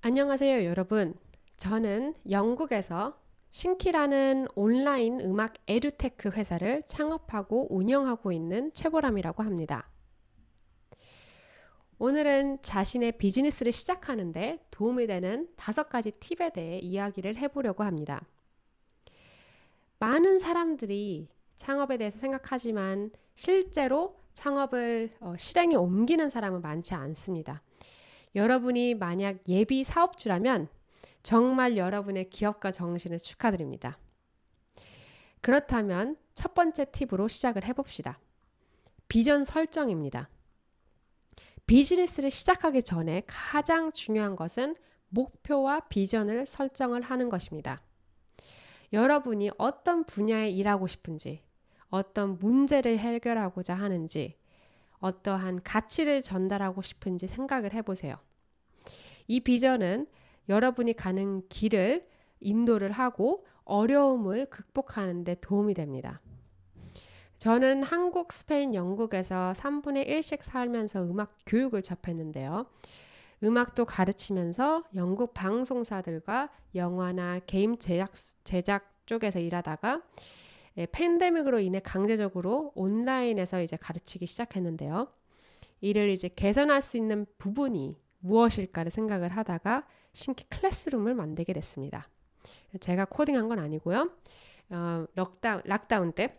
안녕하세요, 여러분. 저는 영국에서 신키라는 온라인 음악 에듀테크 회사를 창업하고 운영하고 있는 최보람이라고 합니다. 오늘은 자신의 비즈니스를 시작하는데 도움이 되는 다섯 가지 팁에 대해 이야기를 해보려고 합니다. 많은 사람들이 창업에 대해서 생각하지만 실제로 창업을 어, 실행에 옮기는 사람은 많지 않습니다. 여러분이 만약 예비 사업주라면 정말 여러분의 기업과 정신을 축하드립니다. 그렇다면 첫 번째 팁으로 시작을 해봅시다. 비전 설정입니다. 비즈니스를 시작하기 전에 가장 중요한 것은 목표와 비전을 설정을 하는 것입니다. 여러분이 어떤 분야에 일하고 싶은지, 어떤 문제를 해결하고자 하는지, 어떠한 가치를 전달하고 싶은지 생각을 해보세요. 이 비전은 여러분이 가는 길을 인도를 하고 어려움을 극복하는 데 도움이 됩니다. 저는 한국, 스페인, 영국에서 3분의 1씩 살면서 음악 교육을 접했는데요. 음악도 가르치면서 영국 방송사들과 영화나 게임 제작, 제작 쪽에서 일하다가 예, 팬데믹으로 인해 강제적으로 온라인에서 이제 가르치기 시작했는데요. 이를 이제 개선할 수 있는 부분이 무엇일까를 생각을 하다가 신기 클래스룸을 만들게 됐습니다. 제가 코딩한 건 아니고요. 어, 럭다운, 락다운 때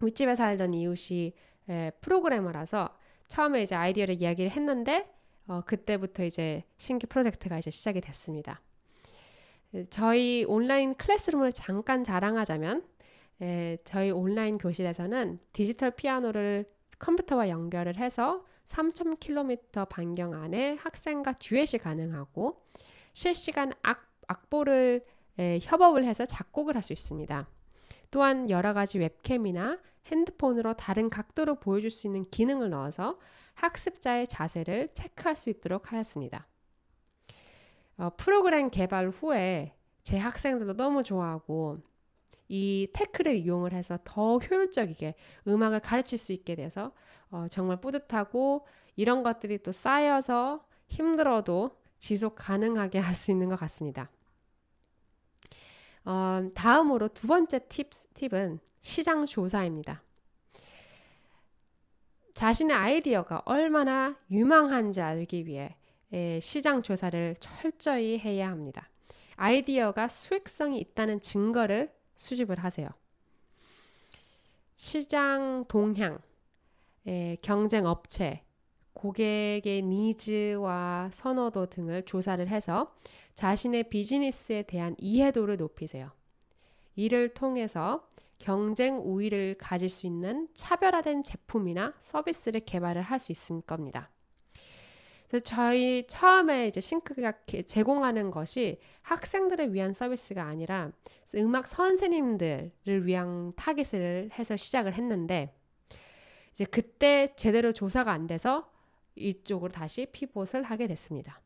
윗집에 살던 이웃이 예, 프로그래머라서 처음에 이제 아이디어를 이야기를 했는데 어, 그때부터 이제 신기 프로젝트가 이제 시작이 됐습니다. 저희 온라인 클래스룸을 잠깐 자랑하자면 에, 예, 저희 온라인 교실에서는 디지털 피아노를 컴퓨터와 연결을 해서 3,000km 반경 안에 학생과 듀엣이 가능하고 실시간 악, 악보를 에, 예, 협업을 해서 작곡을 할 수 있습니다. 또한 여러 가지 웹캠이나 핸드폰으로 다른 각도로 보여줄 수 있는 기능을 넣어서 학습자의 자세를 체크할 수 있도록 하였습니다. 어, 프로그램 개발 후에 제 학생들도 너무 좋아하고 이 테크를 이용을 해서 더 효율적이게 음악을 가르칠 수 있게 돼서 어, 정말 뿌듯하고 이런 것들이 또 쌓여서 힘들어도 지속 가능하게 할 수 있는 것 같습니다. 어, 다음으로 두 번째 팁, 팁은 시장 조사입니다. 자신의 아이디어가 얼마나 유망한지 알기 위해 시장 조사를 철저히 해야 합니다. 아이디어가 수익성이 있다는 증거를 수집을 하세요. 시장 동향, 에, 예, 경쟁 업체, 고객의 니즈와 선호도 등을 조사를 해서 자신의 비즈니스에 대한 이해도를 높이세요. 이를 통해서 경쟁 우위를 가질 수 있는 차별화된 제품이나 서비스를 개발을 할 수 있을 겁니다. 그래서 저희 처음에 이제 싱크가 제공하는 것이 학생들을 위한 서비스가 아니라 음악 선생님들을 위한 타겟을 해서 시작을 했는데 이제 그때 제대로 조사가 안 돼서 이쪽으로 다시 피봇을 하게 됐습니다.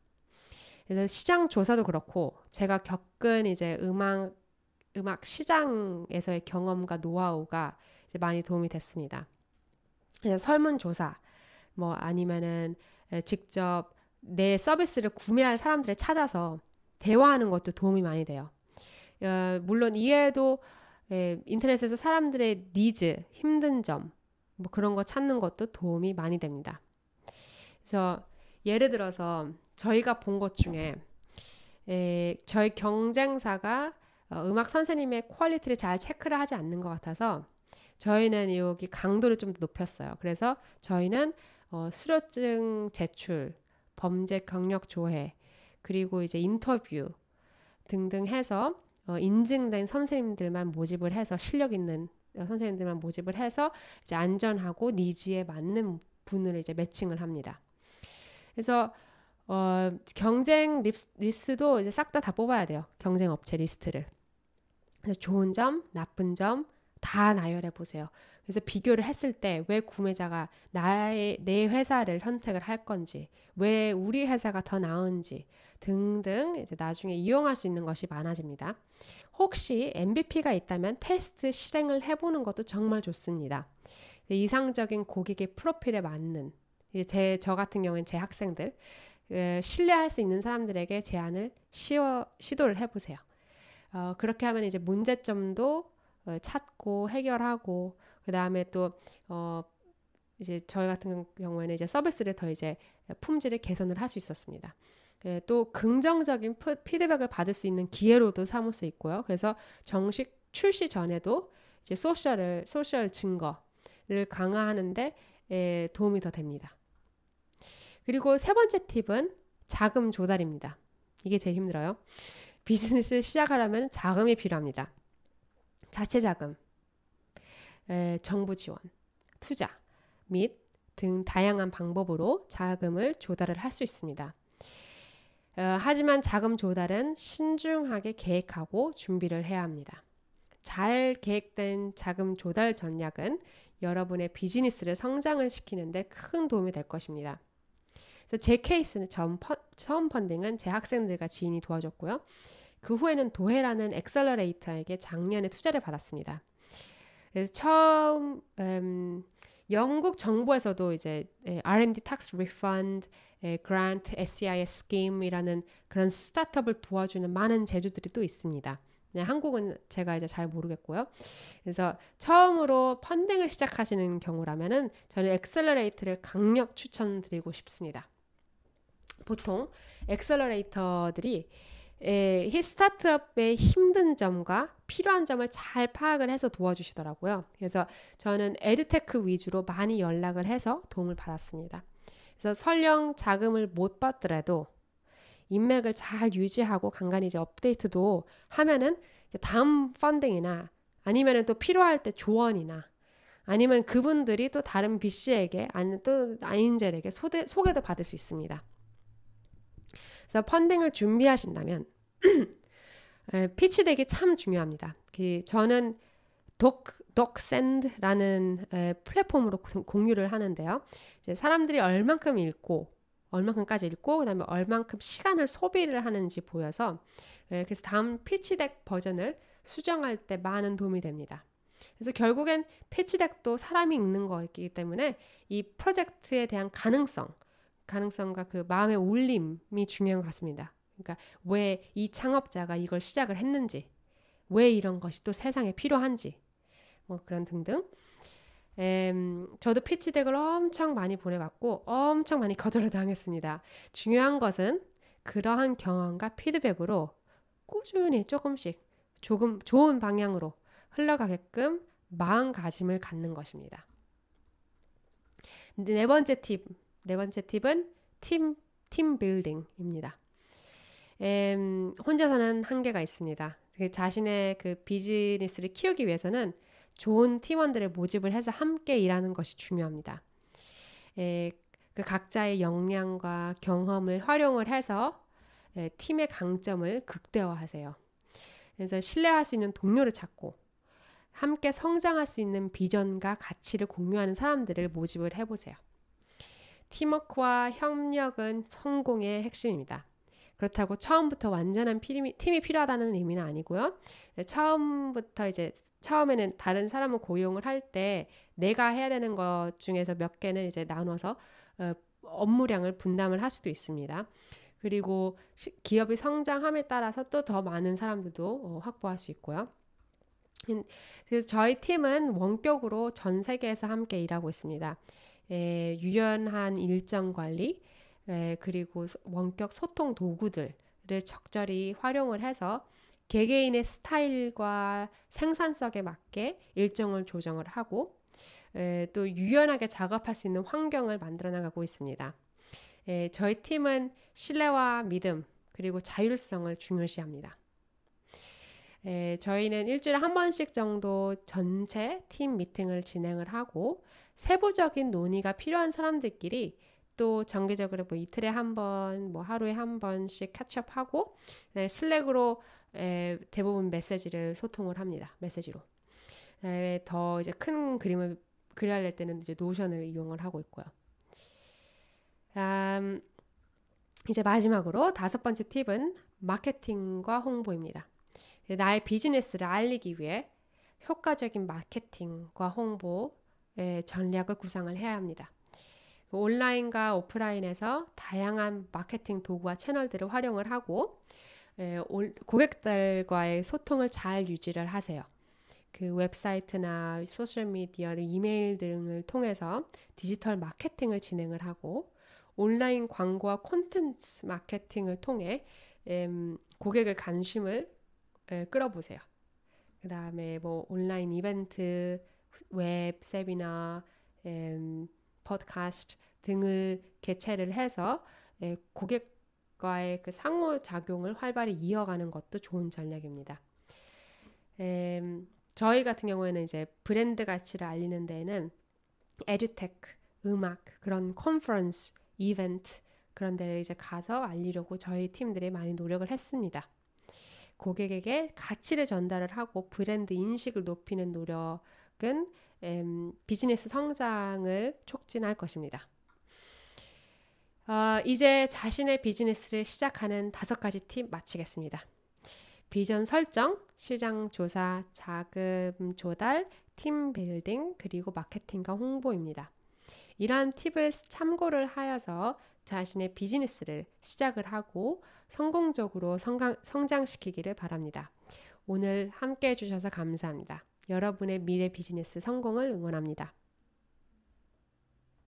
그래서 시장 조사도 그렇고 제가 겪은 이제 음악 음악 시장에서의 경험과 노하우가 이제 많이 도움이 됐습니다. 그래서 설문 조사 뭐 아니면은 예, 직접 내 서비스를 구매할 사람들을 찾아서 대화하는 것도 도움이 많이 돼요. 어, 물론 이외에도 예, 인터넷에서 사람들의 니즈, 힘든 점, 뭐 그런 거 찾는 것도 도움이 많이 됩니다. 그래서 예를 들어서 저희가 본 것 중에 예, 저희 경쟁사가 어, 음악 선생님의 퀄리티를 잘 체크를 하지 않는 것 같아서 저희는 여기 강도를 좀 높였어요. 그래서 저희는 어, 수료증 제출, 범죄 경력 조회, 그리고 이제 인터뷰 등등 해서 어, 인증된 선생님들만 모집을 해서 실력 있는 선생님들만 모집을 해서 이제 안전하고 니즈에 맞는 분을 이제 매칭을 합니다. 그래서 어, 경쟁 리스, 도 이제 싹 다 다 뽑아야 돼요. 경쟁 업체 리스트를. 그래서 좋은 점, 나쁜 점, 다 나열해 보세요. 그래서 비교를 했을 때 왜 구매자가 나의 내 회사를 선택을 할 건지, 왜 우리 회사가 더 나은지 등등 이제 나중에 이용할 수 있는 것이 많아집니다. 혹시 MVP가 있다면 테스트 실행을 해보는 것도 정말 좋습니다. 이상적인 고객의 프로필에 맞는 제저 같은 경우엔 제 학생들 신뢰할 수 있는 사람들에게 제안을 시어, 시도를 해보세요. 어, 그렇게 하면 이제 문제점도 어, 찾고 해결하고 그 다음에 또 어, 이제 저희 같은 경우에는 이제 서비스를 더 이제 품질을 개선을 할 수 있었습니다. 예, 또 긍정적인 피드백을 받을 수 있는 기회로도 삼을 수 있고요. 그래서 정식 출시 전에도 이제 소셜을 소셜 증거를 강화하는데 예, 도움이 더 됩니다. 그리고 세 번째 팁은 자금 조달입니다. 이게 제일 힘들어요. 비즈니스를 시작하려면 자금이 필요합니다. 자체 자금, 에, 정부 지원, 투자 및 등 다양한 방법으로 자금을 조달을 할 수 있습니다. 어, 하지만 자금 조달은 신중하게 계획하고 준비를 해야 합니다. 잘 계획된 자금 조달 전략은 여러분의 비즈니스를 성장을 시키는데 큰 도움이 될 것입니다. 그래서 제 케이스는 처음, 처음 펀딩은 제 학생들과 지인이 도와줬고요. 그 후에는 도해라는 엑셀러레이터에게 작년에 투자를 받았습니다. 그래서 처음 음, 영국 정부에서도 이제 예, R&D tax refund, 예, grant, SEIS e scheme이라는 그런 스타트업을 도와주는 많은 제조들이 또 있습니다. 네, 한국은 제가 이제 잘 모르겠고요. 그래서 처음으로 펀딩을 시작하시는 경우라면은 저는 엑셀러레이터를 강력 추천드리고 싶습니다. 보통 엑셀러레이터들이 에, 예, 히 스타트업의 힘든 점과 필요한 점을 잘 파악을 해서 도와주시더라고요. 그래서 저는 에드테크 위주로 많이 연락을 해서 도움을 받았습니다. 그래서 설령 자금을 못 받더라도 인맥을 잘 유지하고 간간히 이제 업데이트도 하면은 이제 다음 펀딩이나 아니면은 또 필요할 때 조언이나 아니면 그분들이 또 다른 BC에게 아니면 또 아인젤에게 소개도 받을 수 있습니다. 그래서 펀딩을 준비하신다면 피치덱이 참 중요합니다. 그 저는 독 독샌드라는 플랫폼으로 공유를 하는데요. 사람들이 얼만큼 읽고 얼만큼까지 읽고 그다음에 얼만큼 시간을 소비를 하는지 보여서 그래서 다음 피치덱 버전을 수정할 때 많은 도움이 됩니다. 그래서 결국엔 피치덱도 사람이 읽는 거기 때문에 이 프로젝트에 대한 가능성 가능성과 그 마음의 울림이 중요한 것 같습니다. 그러니까 왜 이 창업자가 이걸 시작을 했는지, 왜 이런 것이 또 세상에 필요한지, 뭐 그런 등등. 음, 저도 피치덱을 엄청 많이 보내봤고 엄청 많이 거절을 당했습니다. 중요한 것은 그러한 경험과 피드백으로 꾸준히 조금씩 조금 좋은 방향으로 흘러가게끔 마음가짐을 갖는 것입니다. 네 번째 팁네 번째 팁은 팀, 팀 빌딩입니다. 음, 혼자서는 한계가 있습니다. 그 자신의 그 비즈니스를 키우기 위해서는 좋은 팀원들을 모집을 해서 함께 일하는 것이 중요합니다. 에, 그 각자의 역량과 경험을 활용을 해서 에, 팀의 강점을 극대화하세요. 그래서 신뢰할 수 있는 동료를 찾고 함께 성장할 수 있는 비전과 가치를 공유하는 사람들을 모집을 해보세요. 팀워크와 협력은 성공의 핵심입니다. 그렇다고 처음부터 완전한 피리, 팀이 필요하다는 의미는 아니고요. 처음부터 이제 처음에는 다른 사람을 고용을 할 때 내가 해야 되는 것 중에서 몇 개는 이제 나눠서 어, 업무량을 분담을 할 수도 있습니다. 그리고 시, 기업이 성장함에 따라서 또 더 많은 사람들도 어, 확보할 수 있고요. 음, 그래서 저희 팀은 원격으로 전 세계에서 함께 일하고 있습니다. 에, 예, 유연한 일정 관리, 에, 예, 그리고 원격 소통 도구들을 적절히 활용을 해서 개개인의 스타일과 생산성에 맞게 일정을 조정을 하고 에, 예, 또 유연하게 작업할 수 있는 환경을 만들어 나가고 있습니다. 에, 저희 팀은 신뢰와 믿음 그리고 자율성을 중요시합니다. 에, 저희는 일주일에 한 번씩 정도 전체 팀 미팅을 진행을 하고 세부적인 논의가 필요한 사람들끼리 또 정기적으로 뭐 이틀에 한 번, 뭐 하루에 한 번씩 캐치업하고 네, 슬랙으로 에, 대부분 메시지를 소통을 합니다. 메시지로. 에, 더 이제 큰 그림을 그려야 될 때는 이제 노션을 이용을 하고 있고요. 음, 이제 마지막으로 다섯 번째 팁은 마케팅과 홍보입니다. 나의 비즈니스를 알리기 위해 효과적인 마케팅과 홍보 예, 전략을 구상을 해야 합니다. 그 온라인과 오프라인에서 다양한 마케팅 도구와 채널들을 활용을 하고 예, 고객들과의 소통을 잘 유지를 하세요. 그 웹사이트나 소셜미디어, 이메일 등을 통해서 디지털 마케팅을 진행을 하고 온라인 광고와 콘텐츠 마케팅을 통해 고객의 관심을 예, 끌어보세요. 그 다음에 뭐 온라인 이벤트, 웹 세미나, 음, 팟캐스트 등을 개최를 해서 예, 고객과의 그 상호작용을 활발히 이어가는 것도 좋은 전략입니다. 음, 저희 같은 경우에는 이제 브랜드 가치를 알리는 데에는 에듀테크, 음악, 그런 컨퍼런스, 이벤트 그런 데를 이제 가서 알리려고 저희 팀들이 많이 노력을 했습니다. 고객에게 가치를 전달을 하고 브랜드 인식을 높이는 노력 접근, 음, 비즈니스 성장을 촉진할 것입니다. 어, 이제 자신의 비즈니스를 시작하는 다섯 가지 팁 마치겠습니다. 비전 설정, 시장 조사, 자금 조달, 팀 빌딩, 그리고 마케팅과 홍보입니다. 이러한 팁을 참고를 하여서 자신의 비즈니스를 시작을 하고 성공적으로 성강, 성장시키기를 바랍니다. 오늘 함께 해주셔서 감사합니다. 여러분의 미래 비즈니스 성공을 응원합니다.